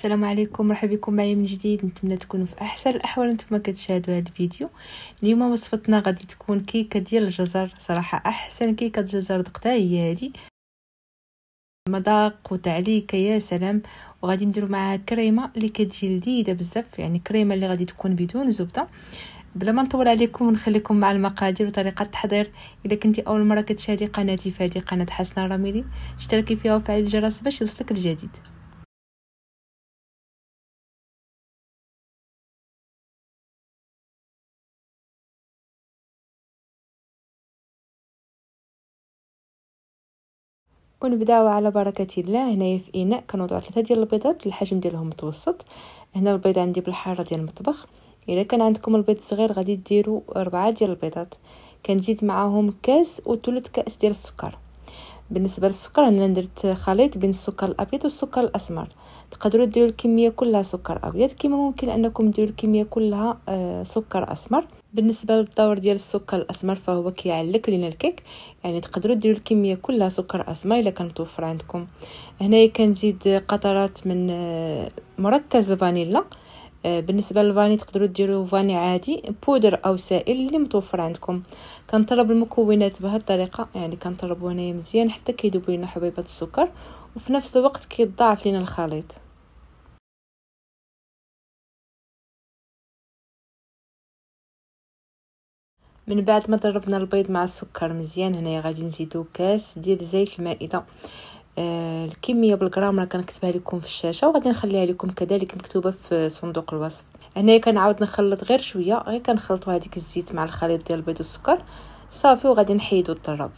السلام عليكم مرحبا بكم معايا من جديد نتمنى تكونوا في احسن الاحوال نتوما كتشاهدوا هذا الفيديو اليوم وصفتنا غادي تكون كيكه ديال الجزر صراحه احسن كيكه جزر دقتها هي هذه مذاق وتعليكه يا سلام وغادي نديروا معها كريمه اللي كتجي لذيذه بزاف يعني كريمه اللي غادي تكون بدون زبده بلا ما نطول عليكم ونخليكم مع المقادير وطريقه التحضير اذا كنتي اول مره كتشاهدي قناتي فهذه قناه حسنه الرميلي اشتركي فيها وفعلي الجرس باش يوصلك الجديد ونبداو على بركه الله هنايا في اناء كنوضعوا ثلاثه ديال البيضات الحجم ديالهم متوسط هنا البيض عندي بالحاره ديال المطبخ الا كان عندكم البيض صغير غادي ديروا أربعة ديال البيضات كنزيد معاهم كاس وثلث كاس ديال السكر بالنسبه للسكر انا درت خليط بين السكر الابيض والسكر الاسمر تقدروا ديروا الكميه كلها سكر ابيض كما ممكن انكم ديروا الكميه كلها آه، سكر اسمر بالنسبه للدور ديال السكر الاسمر فهو كيعلك لينا الكيك يعني تقدروا ديروا الكميه كلها سكر اسمر الا كان متوفر عندكم هنايا كنزيد قطرات من آه، مركز الفانيلا آه، بالنسبه للفاني تقدروا ديروا فاني عادي بودر او سائل اللي متوفر عندكم كنطلب المكونات بهذه الطريقه يعني كنطلبوا هنايا مزيان حتى كيذوب لينا حبيبات السكر وفي نفس الوقت كيضاعف لينا الخليط من بعد ما ضربنا البيض مع السكر مزيان هنايا غادي نزيدو كاس ديال زيت المائده آه، الكميه بالغرام راه كنكتبها لكم في الشاشه وغادي نخليها لكم كذلك مكتوبه في صندوق الوصف هنايا كنعاود نخلط غير شويه غير كنخلطوا هذيك الزيت مع الخليط ديال البيض والسكر صافي وغادي نحيدو الطراب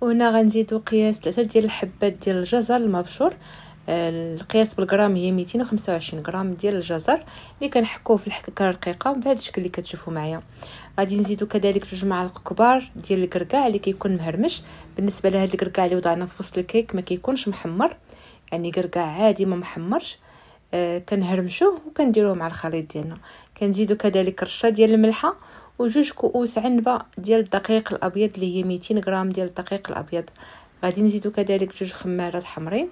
وهنا غنزيدو قياس 3 ديال الحبات ديال الجزر المبشور القياس بالغرام هي 225 غرام ديال الجزر اللي كنحكوه في الحكه الرقيقه بهذا الشكل اللي كتشوفوا معايا غادي نزيدو كذلك جوج معالق كبار ديال الكركاع اللي كيكون مهرمش بالنسبه لهاد الكركاع اللي وضعنا في وسط الكيك ما كيكونش محمر يعني كركاع عادي ما محمرش آه كنهرمشوه وكنديروه مع الخليط ديالنا كنزيدو كذلك رشه ديال الملحه وجوج كؤوس عنبه ديال الدقيق الابيض اللي هي 200 غرام ديال الدقيق الابيض غادي نزيدو كذلك جوج خمارات حمرين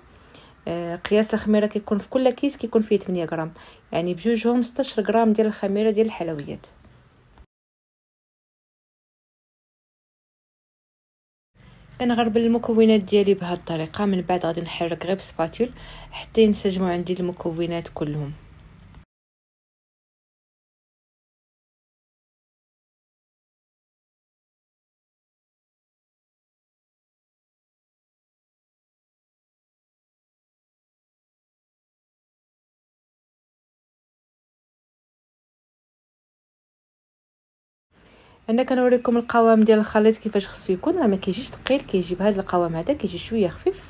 آه، قياس الخميره كيكون في كل كيس كيكون فيه 8 غرام يعني بجوجهم 16 غرام ديال الخميره ديال الحلويات كنغربل المكونات ديالي بهاد الطريقه من بعد غادي نحرك غير بسباتول حتى ينسجموا عندي المكونات كلهم انا كنوريكم القوام ديال الخليط كيفاش خصو يكون راه ما كيجيش ثقيل كيجي بهذا القوام هذا كيجي شويه خفيف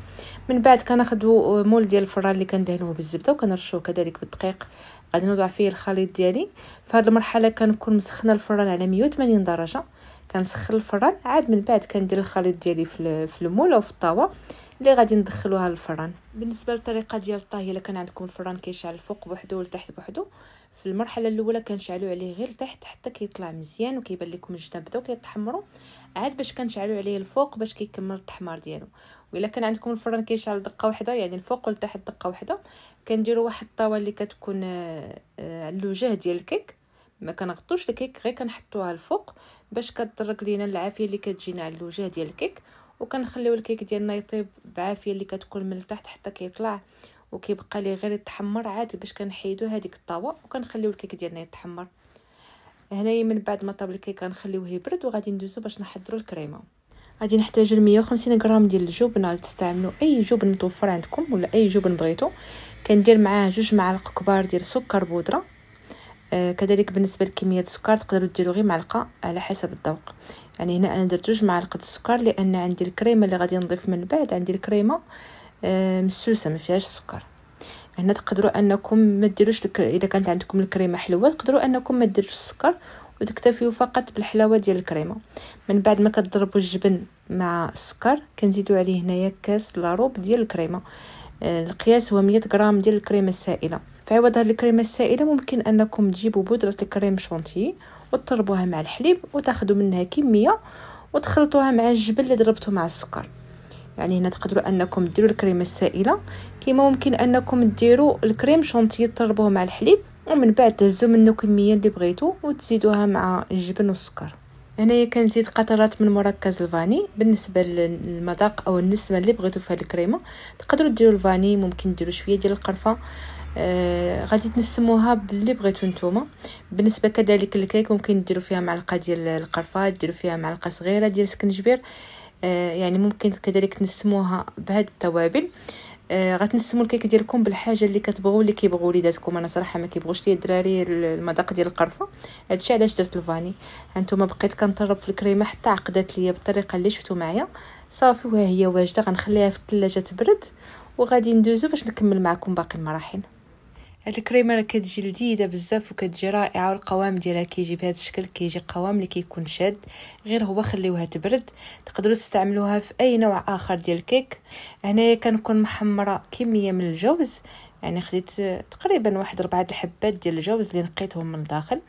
من بعد كناخذ مول ديال الفران اللي كندهنوه بالزبده وكنرشوه كذلك بالدقيق غادي نوضع فيه الخليط ديالي في هذه المرحله كنكون مسخنه الفران على 180 درجه كنسخن الفران عاد من بعد كندير الخليط ديالي في المول او في الطاوه اللي غادي ندخلوها للفران بالنسبه للطريقه ديال الطهي الا كان عندكم الفران كيشعل الفوق بوحدو والتحت بوحدو في المرحله الاولى كنشعلو عليه غير التحت حتى كيطلع مزيان وكيبان لكم الجناب بداو كيتحمروا عاد باش كنشعلو عليه الفوق باش كيكمل التحمار ديالو وإلا كان عندكم الفران كيشعل دقه واحده يعني الفوق والتحت دقه واحده كنديروا واحد الطاوه اللي كتكون على آه، الوجه آه، ديال الكيك ما كنغطوش الكيك غير كنحطوها الفوق باش كتطرق لينا العافيه اللي كتجينا على الوجه ديال الكيك وكنخليو الكيك ديالنا يطيب بعافيه اللي كتكون من التحت حتى كيطلع وكيبقى لي غير يتحمر عاد باش كنحيدو هذيك الطاوه وكنخليو الكيك ديالنا يتحمر هنايا من بعد ما طاب الكيك كنخليوه يبرد وغادي ندوزو باش نحضرو الكريمه غادي نحتاجو 150 غرام ديال الجبنه تستعملوا اي جبن متوفر عندكم ولا اي جبن بغيتو كندير معاه جوج معالق كبار ديال السكر بودره آه كذلك بالنسبه لكميه السكر تقدروا ديروا غير معلقه على حسب الذوق يعني هنا انا درت جوج معالق السكر لان عندي الكريمه اللي غادي نضيف من بعد عندي الكريمه مسوسه ما فيهاش السكر هنا تقدروا انكم ما ديروش الك... اذا كانت عندكم الكريمه حلوه تقدروا انكم ما ديروش السكر وتكتفيوا فقط بالحلاوه ديال الكريمه من بعد ما كتضربوا الجبن مع السكر كنزيدوا عليه هنايا كاس لاروب ديال الكريمه آه، القياس هو 100 غرام ديال الكريمه السائله فعوض هاد الكريمة السائلة ممكن أنكم تجيبوا بودرة الكريم شونتي وتضربوها مع الحليب وتاخدوا منها كمية وتخلطوها مع الجبن اللي ضربته مع السكر يعني هنا تقدروا انكم تديروا الكريمه السائله كما ممكن انكم تديروا الكريم شونتي تضربوه مع الحليب ومن بعد تهزوا منه كميه اللي بغيتو وتزيدوها مع الجبن والسكر هنايا كنزيد قطرات من مركز الفاني بالنسبه للمذاق او النسبه اللي بغيتو في هذه الكريمه تقدروا تديروا الفاني ممكن تديروا شويه ديال القرفه آه غادي تنسموها باللي بغيتو نتوما بالنسبه كذلك الكيك ممكن ديروا فيها معلقه ديال القرفه ديروا فيها معلقه صغيره ديال سكنجبير آه يعني ممكن كذلك تنسموها بهاد التوابل آه غتنسموا الكيك ديالكم بالحاجه اللي كتبغوا اللي كيبغوا وليداتكم انا صراحه ما كيبغوش ليا الدراري المذاق ديال القرفه هادشي علاش درت الفاني هانتوما بقيت كنطرب في الكريمه حتى عقدات ليا بالطريقه اللي شفتو معايا صافي وها هي واجده غنخليها في الثلاجه تبرد وغادي ندوزو باش نكمل معكم باقي المراحل هاد الكريمه راه كتجي لذيذه بزاف وكتجي رائعه والقوام ديالها كيجي بهذا الشكل كيجي قوام اللي كيكون شاد غير هو خليوها تبرد تقدروا تستعملوها في اي نوع اخر ديال الكيك هنايا كنكون محمره كميه من الجوز يعني خديت تقريبا واحد ربعة الحبات ديال الجوز اللي نقيتهم من الداخل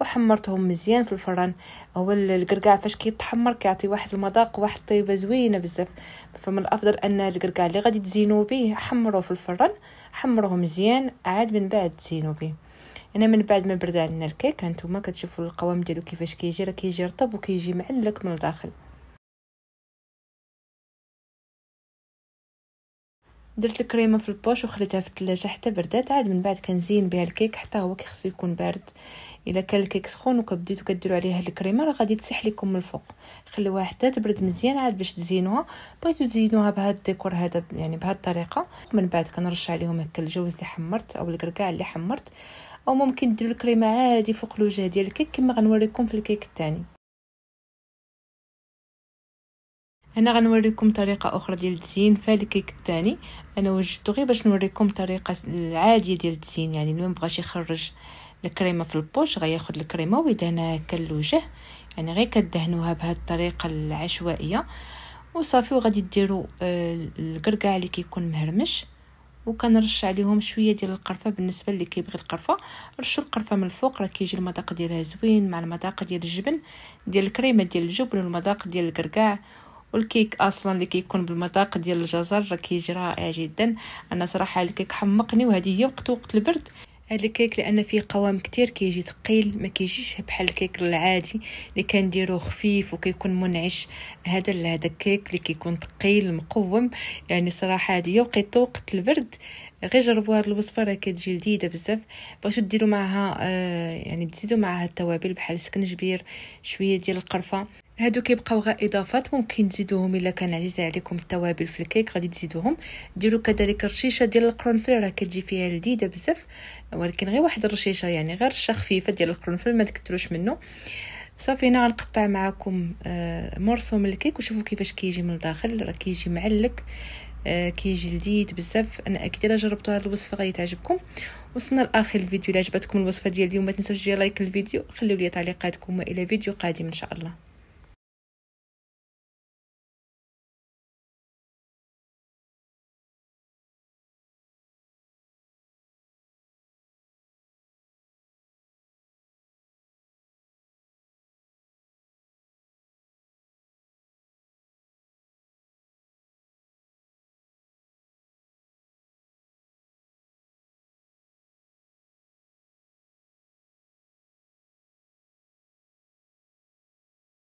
وحمرتهم مزيان في الفران هو القرقاع فاش كيتحمر كيعطي واحد المذاق واحد الطيبه زوينه بزاف فمن الافضل ان القرقاع اللي غادي تزينو به حمروه في الفران حمروه مزيان عاد من بعد تزينو به هنا من بعد ما برد عندنا الكيك هانتوما كتشوفوا القوام ديالو كيفاش كيجي راه كيجي رطب وكيجي معلك من الداخل درت الكريمه في البوش وخليتها في الثلاجه حتى بردات عاد من بعد كنزين بها الكيك حتى هو كيخصو يكون بارد الا كان الكيك سخون وكبديتو كديروا عليها الكريمه راه غادي تسيح لكم من الفوق خليوها حتى تبرد مزيان عاد باش تزينوها بغيتو تزينوها بهاد الديكور هذا يعني بهاد الطريقه من بعد كنرش عليهم هكا الجوز اللي حمرت او الكركاع اللي حمرت او ممكن ديروا الكريمه عادي فوق الوجه ديال الكيك كما غنوريكم في الكيك الثاني هنا غنوريكم طريقه اخرى ديال التزيين فالكيك الثاني انا وجدته غير باش نوريكم الطريقه العاديه ديال التزيين يعني اللي مبغاش يخرج الكريمه في البوش غياخد الكريمه ويدهنها هكا الوجه يعني غير كدهنوها بهاد الطريقه العشوائيه وصافي وغادي ديروا آه، القرقع اللي كيكون مهرمش وكنرش عليهم شويه ديال القرفه بالنسبه اللي كيبغي القرفه رشوا القرفه من الفوق راه كيجي المذاق ديالها زوين مع المذاق ديال الجبن ديال الكريمه ديال الجبن والمذاق ديال القرقع والكيك اصلا اللي كيكون بالمذاق ديال الجزر راه كيجي رائع جدا انا صراحه الكيك حمقني وهذه هي وقت وقت البرد هذا الكيك لان فيه قوام كتير كيجي ثقيل ما كيجيش بحال الكيك العادي اللي كنديروه خفيف وكيكون منعش هذا هذا الكيك اللي كيكون ثقيل مقوم يعني صراحه هذه وقت وقت البرد غير جربوا هذه الوصفه راه كتجي لذيذه بزاف بغيتو ديروا معها آه يعني تزيدوا معها التوابل بحال السكنجبير شويه ديال القرفه هادو كيبقاو غا اضافات ممكن تزيدوهم الا كان عزيز عليكم التوابل في الكيك غادي تزيدوهم ديروا كذلك رشيشه ديال القرنفل راه كتجي فيها لذيذه بزاف ولكن غير واحد الرشيشه يعني غير رشه خفيفه ديال القرنفل ما تكثروش منه صافي انا غنقطع معكم آه، مرسوم من الكيك وشوفوا كيفاش كيجي من الداخل راه كيجي معلق آه، كيجي لذيذ بزاف انا اكيد الا جربتوا هذه الوصفه غادي تعجبكم وصلنا لاخر الفيديو الا عجبتكم الوصفه ديال اليوم ما تنساوش ديال لايك الفيديو خليوا لي تعليقاتكم والى فيديو قادم ان شاء الله